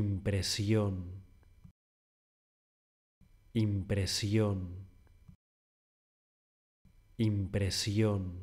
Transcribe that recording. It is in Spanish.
impresión, impresión, impresión.